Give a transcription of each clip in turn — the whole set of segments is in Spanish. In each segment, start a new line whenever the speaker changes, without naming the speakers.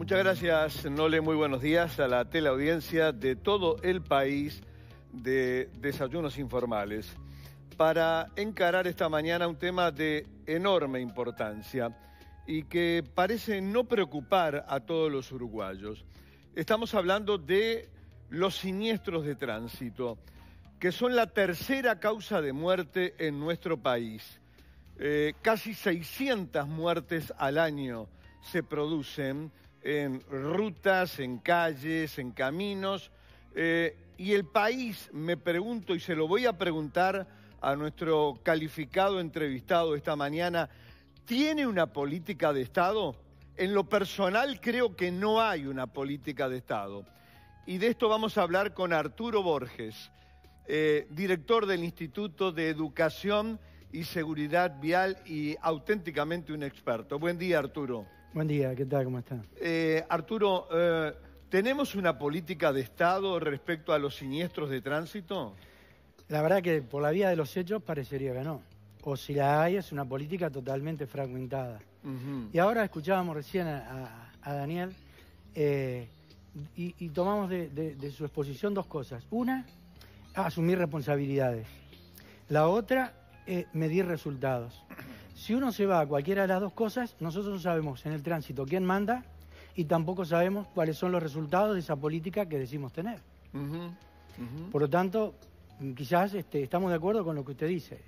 Muchas gracias, Nole. Muy buenos días a la teleaudiencia de todo el país de Desayunos Informales para encarar esta mañana un tema de enorme importancia y que parece no preocupar a todos los uruguayos. Estamos hablando de los siniestros de tránsito, que son la tercera causa de muerte en nuestro país. Eh, casi 600 muertes al año se producen en rutas, en calles, en caminos. Eh, y el país, me pregunto, y se lo voy a preguntar a nuestro calificado entrevistado esta mañana, ¿tiene una política de Estado? En lo personal creo que no hay una política de Estado. Y de esto vamos a hablar con Arturo Borges, eh, director del Instituto de Educación y Seguridad Vial y auténticamente un experto. Buen día, Arturo.
Buen día, ¿qué tal? ¿Cómo están?
Eh, Arturo, eh, ¿tenemos una política de Estado respecto a los siniestros de tránsito?
La verdad que por la vía de los hechos parecería que no. O si la hay, es una política totalmente fragmentada. Y ahora escuchábamos recién a, Daniel eh, y, tomamos de, su exposición dos cosas. Una, asumir responsabilidades. La otra, medir resultados. Si uno se va a cualquiera de las dos cosas, nosotros no sabemos en el tránsito quién manda y tampoco sabemos cuáles son los resultados de esa política que decimos tener. Por lo tanto, mm, quizás este, estamos de acuerdo con lo que usted dice.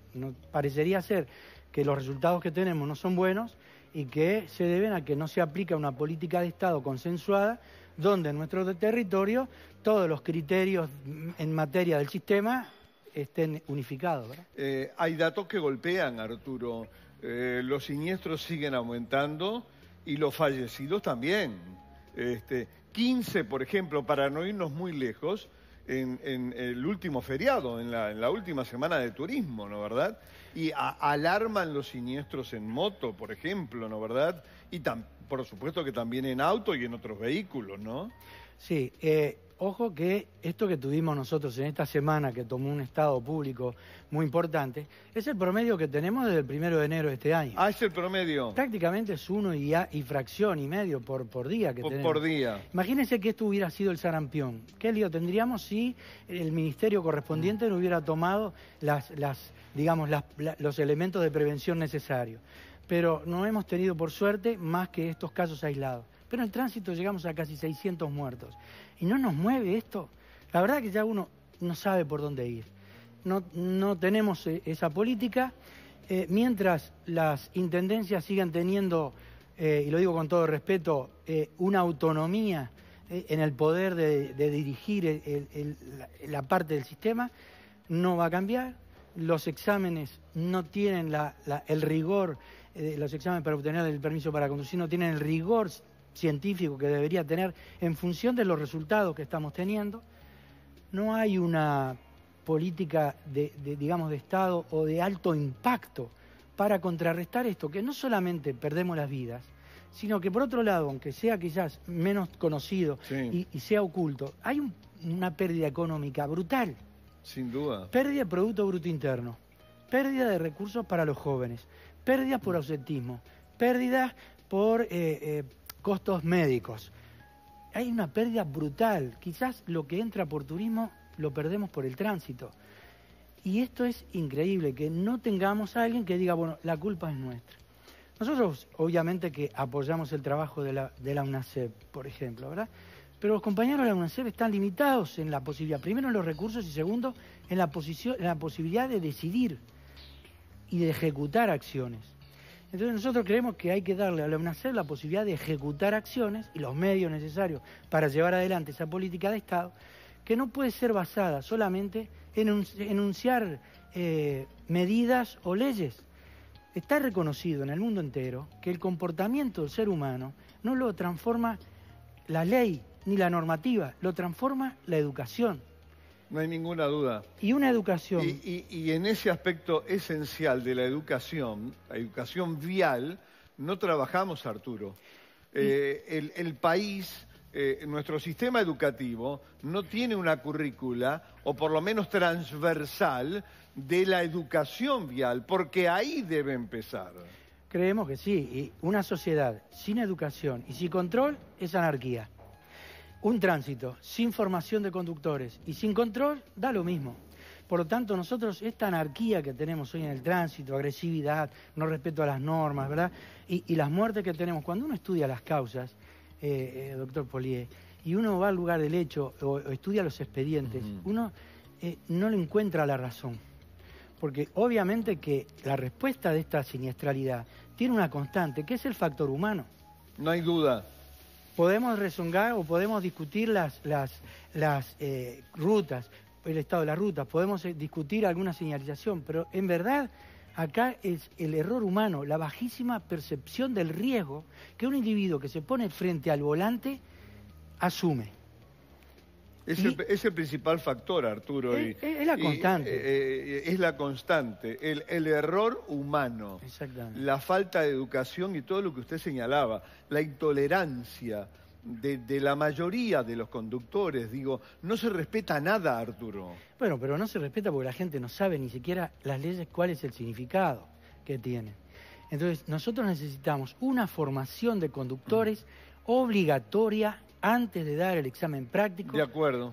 parecería ser que los resultados que tenemos no son buenos y que se deben a que no se aplica una política de Estado consensuada donde en nuestro territorio todos los criterios mm, en materia del sistema estén unificados.
Eh, hay datos que golpean, Arturo. Eh, los siniestros siguen aumentando y los fallecidos también. Este, 15, por ejemplo, para no irnos muy lejos, en, el último feriado, en la, última semana de turismo, ¿no verdad? Y alarman los siniestros en moto, por ejemplo, ¿no verdad? Y por supuesto que también en auto y
en otros vehículos, ¿no? Sí, eh, ojo que esto que tuvimos nosotros en esta semana, que tomó un estado público muy importante, es el promedio que tenemos desde el primero de enero de este año. Ah, es el promedio. Prácticamente es uno y, a, y fracción y medio por, día que tenemos. Por día. Imagínense que esto hubiera sido el sarampión. ¿Qué lío tendríamos si el ministerio correspondiente no hubiera tomado las, las digamos, los elementos de prevención necesarios? Pero no hemos tenido, por suerte, más que estos casos aislados pero en el tránsito llegamos a casi 600 muertos. ¿Y no nos mueve esto? La verdad que ya uno no sabe por dónde ir. No, tenemos eh, esa política. Eh, mientras las intendencias sigan teniendo, eh, y lo digo con todo respeto, una autonomía en el poder de, dirigir la parte del sistema, no va a cambiar. Los exámenes no tienen el rigor, los exámenes para obtener el permiso para conducir no tienen el rigor científico que debería tener en función de los resultados que estamos teniendo. No hay una política de, digamos, de Estado o de alto impacto para contrarrestar esto, que no solamente perdemos las vidas, sino que por otro lado, aunque sea quizás menos conocido y, sea oculto, hay una pérdida económica brutal. Sin duda. Pérdida de Producto Bruto Interno, pérdida de recursos para los jóvenes, pérdidas por ausentismo, pérdidas por eh, eh, costos médicos. Hay una pérdida brutal. Quizás lo que entra por turismo lo perdemos por el tránsito. Y esto es increíble, que no tengamos a alguien que diga, bueno, la culpa es nuestra. Nosotros obviamente que apoyamos el trabajo de la, de la UNACEP, por ejemplo, ¿verdad? Pero los compañeros de la UNACEP están limitados en la posibilidad, primero en los recursos y segundo en la, posición, en la posibilidad de decidir y de ejecutar acciones. Entonces nosotros creemos que hay que darle a la UNACER la posibilidad de ejecutar acciones y los medios necesarios para llevar adelante esa política de Estado, que no puede ser basada solamente en enunciar eh, medidas o leyes. Está reconocido en el mundo entero que el comportamiento del ser humano no lo transforma la ley ni la normativa, lo transforma la educación. No hay ninguna
duda. Y una educación. Y, en ese aspecto esencial de la educación, la educación vial, no trabajamos, Arturo. Eh, el, país, eh, nuestro sistema educativo, no tiene una currícula, o por lo menos transversal, de la educación vial, porque ahí debe empezar.
Creemos que sí. Y una sociedad sin educación y sin control es anarquía un tránsito sin formación de conductores y sin control da lo mismo. Por lo tanto, nosotros esta anarquía que tenemos hoy en el tránsito, agresividad, no respeto a las normas, ¿verdad? Y, las muertes que tenemos, cuando uno estudia las causas, eh, eh, doctor Polié, y uno va al lugar del hecho o, estudia los expedientes, uno eh, no le encuentra la razón. Porque obviamente que la respuesta de esta siniestralidad tiene una constante, que es el factor humano. No hay duda. Podemos rezongar o podemos discutir las, las, las eh, rutas, el estado de las rutas, podemos eh, discutir alguna señalización, pero en verdad acá es el error humano, la bajísima percepción del riesgo que un individuo que se pone frente al volante asume.
Es, el, es, el, principal factor, Arturo. Es, y, es la constante. Eh, eh, es la constante, el, error humano, la falta de educación y todo lo que usted señalaba, la intolerancia de, la mayoría de los conductores. Digo, no se respeta nada, Arturo.
Bueno, pero no se respeta porque la gente no sabe ni siquiera las leyes cuál es el significado que tienen. Entonces, nosotros necesitamos una formación de conductores mm. obligatoria antes de dar el examen práctico,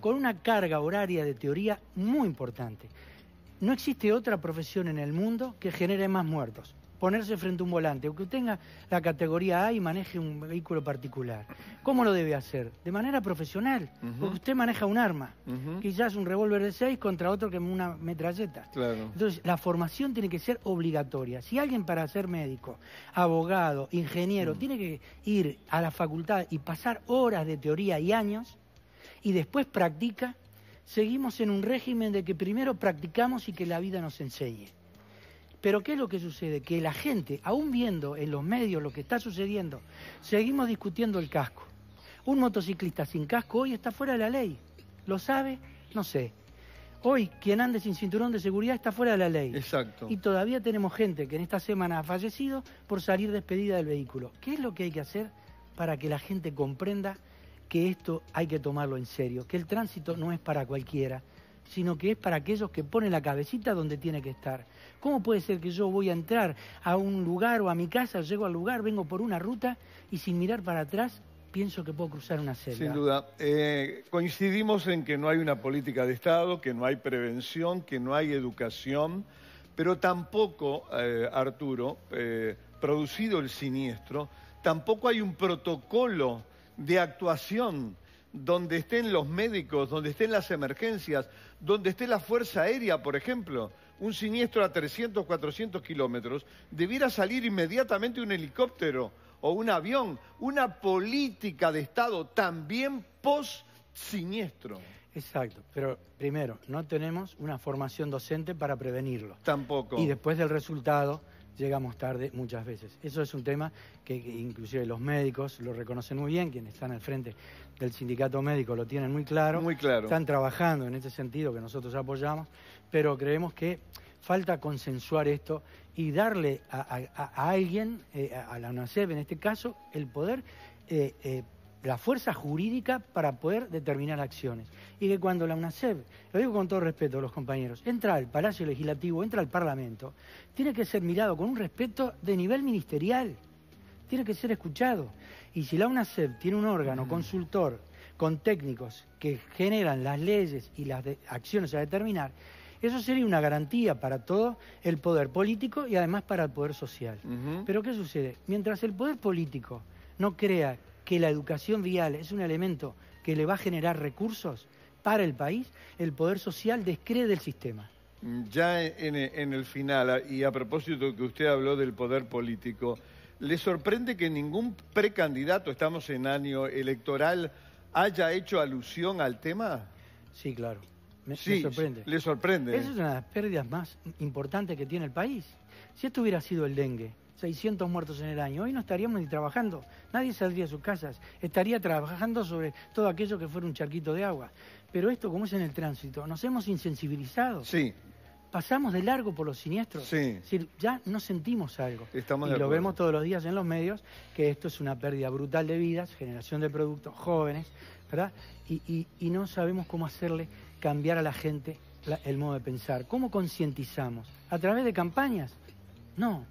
con una carga horaria de teoría muy importante. No existe otra profesión en el mundo que genere más muertos ponerse frente a un volante, o aunque tenga la categoría A y maneje un vehículo particular. ¿Cómo lo debe hacer? De manera profesional, porque usted maneja un arma, quizás un revólver de 6 contra otro que una metralleta. Entonces, la formación tiene que ser obligatoria. Si alguien para ser médico, abogado, ingeniero, mm. tiene que ir a la facultad y pasar horas de teoría y años, y después practica, seguimos en un régimen de que primero practicamos y que la vida nos enseñe. Pero ¿qué es lo que sucede? Que la gente, aún viendo en los medios lo que está sucediendo, seguimos discutiendo el casco. Un motociclista sin casco hoy está fuera de la ley. ¿Lo sabe? No sé. Hoy quien ande sin cinturón de seguridad está fuera de la ley. Exacto. Y todavía tenemos gente que en esta semana ha fallecido por salir despedida del vehículo. ¿Qué es lo que hay que hacer para que la gente comprenda que esto hay que tomarlo en serio? Que el tránsito no es para cualquiera, sino que es para aquellos que ponen la cabecita donde tiene que estar. ¿Cómo puede ser que yo voy a entrar a un lugar o a mi casa, llego al lugar, vengo por una ruta y sin mirar para atrás pienso que puedo cruzar una selva? Sin
duda. Eh, coincidimos en que no hay una política de Estado, que no hay prevención, que no hay educación, pero tampoco, eh, Arturo, eh, producido el siniestro, tampoco hay un protocolo de actuación donde estén los médicos, donde estén las emergencias, donde esté la Fuerza Aérea, por ejemplo, un siniestro a 300, 400 kilómetros, debiera salir inmediatamente un helicóptero o un avión, una política de Estado
también post-siniestro. Exacto, pero primero, no tenemos una formación docente para prevenirlo. Tampoco. Y después del resultado, llegamos tarde muchas veces. Eso es un tema que inclusive los médicos lo reconocen muy bien, quienes están al frente del sindicato médico lo tienen muy claro. Muy claro. Están trabajando en ese sentido que nosotros apoyamos, pero creemos que falta consensuar esto y darle a, alguien, eh, a la UNASEP en este caso, el poder eh, eh, la fuerza jurídica para poder determinar acciones. Y que cuando la UNACEP, lo digo con todo respeto a los compañeros, entra al Palacio Legislativo, entra al Parlamento, tiene que ser mirado con un respeto de nivel ministerial, tiene que ser escuchado. Y si la UNACEP tiene un órgano mm. consultor con técnicos que generan las leyes y las acciones a determinar, eso sería una garantía para todo el poder político y además para el poder social. Pero ¿qué sucede? Mientras el poder político no crea que la educación vial es un elemento que le va a generar recursos para el país, el poder social descree del sistema.
Ya en, el final, y a propósito que usted habló del poder político, ¿le sorprende que ningún precandidato, estamos en año electoral, haya hecho alusión al tema? Sí, claro.
sí, Le
sorprende. Esa es una
de las pérdidas más importantes que tiene el país. Si esto hubiera sido el dengue, 600 muertos en el año. Hoy no estaríamos ni trabajando, nadie saldría de sus casas, estaría trabajando sobre todo aquello que fuera un charquito de agua. Pero esto, como es en el tránsito, nos hemos insensibilizado. Sí. Pasamos de largo por los siniestros. Sí. ya no sentimos algo.
Estamos y lo vemos
todos los días en los medios, que esto es una pérdida brutal de vidas, generación de productos, jóvenes, ¿verdad? Y, no sabemos cómo hacerle cambiar a la gente el modo de pensar. ¿Cómo concientizamos? ¿A través de campañas? No,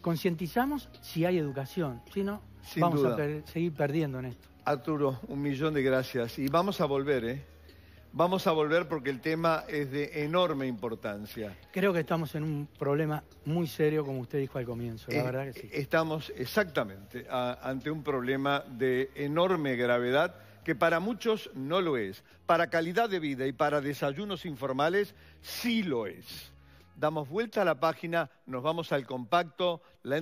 concientizamos si hay educación, si no, vamos a seguir perdiendo en esto.
Arturo, un millón de gracias. Y vamos a volver, ¿eh? Vamos a volver porque el tema es de enorme importancia.
Creo que estamos en un problema muy serio, como usted dijo al comienzo, la eh, verdad que
sí. Estamos exactamente ante un problema de enorme gravedad que para muchos no lo es. Para calidad de vida y para desayunos informales sí lo es damos vuelta a la página, nos vamos al compacto, la